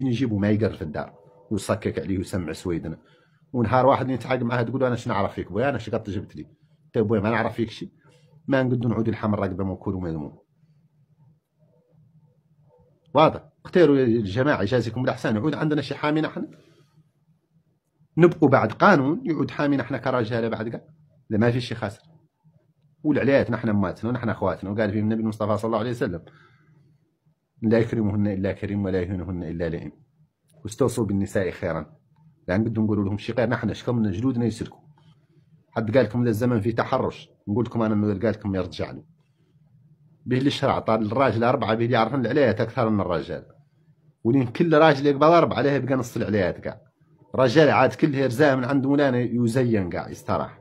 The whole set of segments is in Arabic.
نجيبو ما يقر في الدار ويصكك عليه ويسمع سويدنا ونهار واحد نتعاق معاه تقول انا شنو نعرف فيك بويا انا شقط قط جبت لي انت طيب بويا ما نعرف فيك شي ما نقدو نعود لحم ما ونكون مذموم واضح اختاروا الجماعه جازيكم الاحسان يعود عندنا شي حامي نحن نبقوا بعد قانون يعود حامينا احنا كرجاله بعد كاع لا ما فيش شي خاسر والعلايات نحن ماتنا ونحن اخواتنا وقال في النبي المصطفى صلى الله عليه وسلم لا يكرمهن إلا كريم ولا يهينهن إلا لئيم واستوصوا بالنساء خيرا لان بدهم نقول لهم غير نحن من جلودنا يسلكوا حد قال لكم الزمن فيه تحرش نقول لكم أنا ما قال لكم يرجع له به شرع طال الراجل أربعة به اللي يعرفن العليات أكثر من الرجال ولين كل راجل يقبل أربعة عليه يبقى نص العليات كاع رجال عاد كل يرزاها من عند مولانا يزين كاع يستراح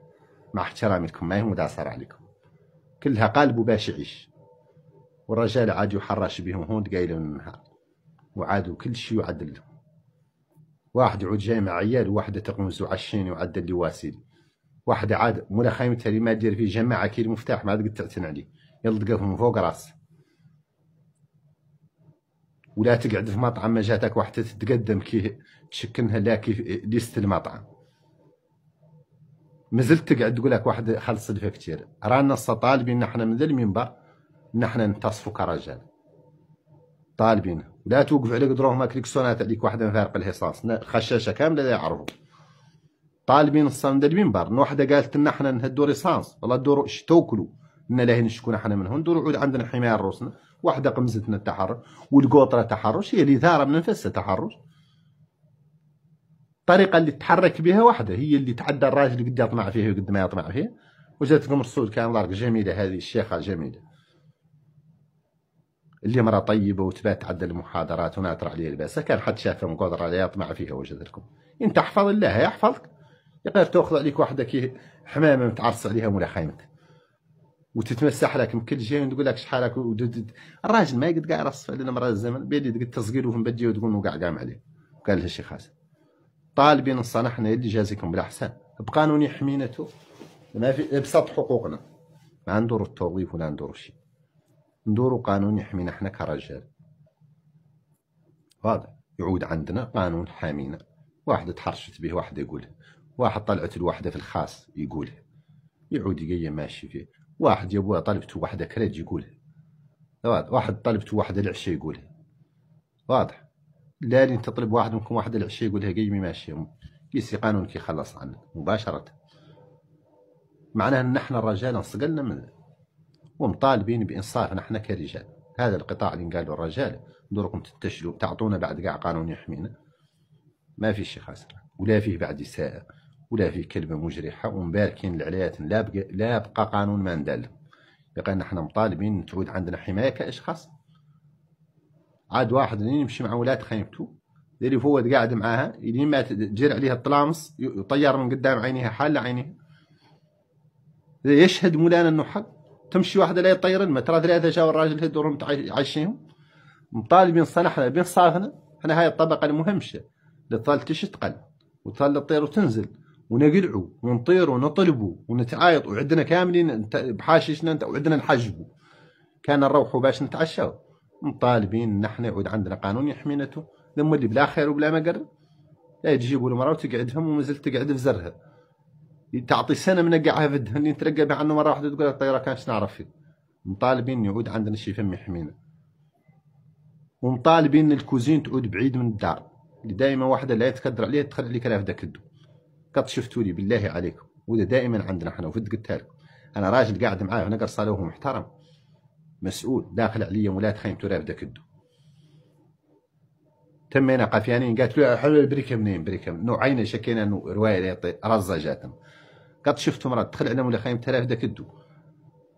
مع احترامي لكم ما يهم داسر عليكم كلها قالب باش يعيش والرجال عاد يحرش بهم هون قايلين منها وعادوا كل شيء يعدل واحد يعود جاي مع عيال وواحدة تقمز وعشين وعدل لي واسيل واحدة عاد مولا خيمتها اللي ما دير فيه جماعة كي المفتاح ما عاد قد تعتن عليه يلا تقفهم فوق راس ولا تقعد في مطعم ما جاتك واحدة تتقدم كي تشكنها لا كيف ليست المطعم مازلت تقعد تقول لك واحد خلص الفكتير رانا طالبين نحن من ذا المنبر نحن نتصفو كرجال طالبين لا توقف عليك دروهم هكذيك السونات عليك واحد فارق الحصاص خشاشه كامله لا يعرفوا طالبين الصمد المنبر واحده قالت لنا حنا نهدو ريسانس والله دوروا توكلوا ان لاهين شكون حنا منهم دورو عود عندنا حمايه روسنا واحده قمزتنا التحرش والقوطره تحرش هي اللي ثاره من نفسها تحرش الطريقه اللي تحرك بها واحده هي اللي تعدى الراجل قد يطمع فيه وقد ما يطمع فيه وجاتكم الرسول كان دارك جميله هذه الشيخه جميله اللي مرة طيبة وتبات تعدل المحاضرات وناطر طرح عليه لباسها كان حد شافها مقدر عليها يطمع فيها وجد لكم انت احفظ الله يحفظك يقدر تاخذ عليك واحدة كي حمامة متعرص عليها مولا خايمك وتتمسح لك من كل شيء وتقول لك شحالك الراجل ما يقد قاعد يرصف على مرة الزمن بيدي تقد تصقيل وفي مبدي وتقول كاع قام عليه وقال لها الشي خاص طالبين الصنع يدي جازيكم بالاحسان بقانون يحمينا تو ما في بسط حقوقنا ما ندور التوظيف ولا ندور شيء ندورو قانون يحمينا حنا كرجال واضح يعود عندنا قانون حامينا واحدة تحرشت به واحد يقوله واحد طلعت الوحدة في الخاص يقوله يعود يجي ماشي فيه واحد بوها طلبته واحدة كريج يقوله واضح واحد طلبته واحدة العشاء يقوله واضح لا لين تطلب واحد منكم واحدة العشاء يقولها قيمي ماشي يسي قانون كي خلص عنه مباشرة معناه ان احنا الرجال انصقلنا من ومطالبين بانصاف نحن كرجال هذا القطاع اللي قالوا الرجال دوركم تتشلوا تعطونا بعد كاع قانون يحمينا ما في شي خاسر ولا فيه بعد اساءه ولا فيه كلمه مجرحه ومباركين العلايات لا بقى لا بقى قانون ما ندال لقينا نحن مطالبين تعود عندنا حمايه كاشخاص عاد واحد اللي يمشي مع ولاد خيمته اللي فوت قاعد معاها اللي ما تجر عليها الطلامس يطير من قدام عينيها حال عينيها يشهد مولانا انه حق تمشي واحدة لا يطيرن ما ترى ثلاثة جاوا الراجل هدورهم متعشيهم مطالبين صنحنا بين صافنا احنا هاي الطبقة المهمشة اللي ظل تشتقل وتظل تطير وتنزل ونقلعوا ونطير ونطلبوا ونتعايط وعندنا كاملين بحاشيشنا وعندنا نحجبوا كان نروحوا باش نتعشوا مطالبين ان احنا يعود عندنا قانون يحمينته تو اللي بلا خير وبلا مقر لا تجيبوا المرأة وتقعدهم وما زلت تقعد في زرها تعطي سنه من قاعها في الدهن نترقى عنه مره واحده تقول الطياره كانش نعرف فيه مطالبين يعود عندنا شي فم يحمينا ومطالبين الكوزين تعود بعيد من الدار دائما واحده لا يتكدر عليها تدخل عليك في داك الدو قد شفتوا لي بالله عليكم وده دائما عندنا احنا وفد قلت لكم انا راجل قاعد معاه هنا قرصاله وهو محترم مسؤول داخل عليا ولاد خيم راه بداك الدو تمينا قافيانين قالت له حلو البريكه منين بريكه نوعين شكينا انه روايه رزه جاتنا قد شفتهم راه دخل على مولاي خايم تلاف داك الدو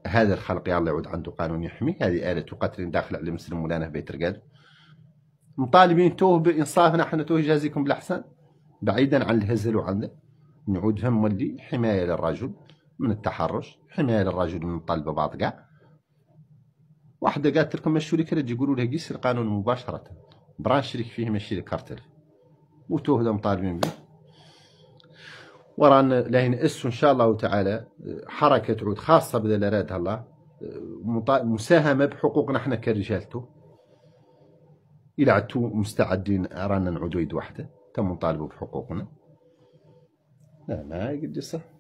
هذا الخلق الله يعود عنده قانون يحميه هذه آلة قتل داخل على مسلم مولانا بيت رقاد مطالبين توه بإنصافنا حنا توه جازيكم بالأحسن بعيدا عن الهزل وعن نعود فهم ولي حماية للرجل من التحرش حماية للرجل من الطلبة بعض كاع واحدة قالت لكم مشوا لي كرج يقولوا لها قيس القانون مباشرة بران شريك فيه ماشي لكارتل وتوه مطالبين به ورانا لهين اس ان شاء الله تعالى حركه تعود خاصه بذا راد الله مساهمه بحقوقنا احنا كرجالته الى عدتو مستعدين رانا نعودو يد واحده تم نطالبوا بحقوقنا لا ما يقدر صح